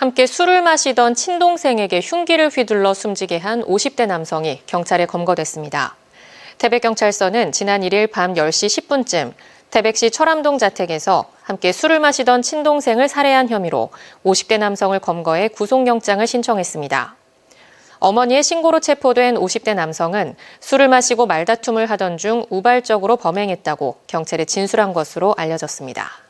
함께 술을 마시던 친동생에게 흉기를 휘둘러 숨지게 한 50대 남성이 경찰에 검거됐습니다. 태백경찰서는 지난 1일 밤 10시 10분쯤 태백시 철암동 자택에서 함께 술을 마시던 친동생을 살해한 혐의로 50대 남성을 검거해 구속영장을 신청했습니다. 어머니의 신고로 체포된 50대 남성은 술을 마시고 말다툼을 하던 중 우발적으로 범행했다고 경찰에 진술한 것으로 알려졌습니다.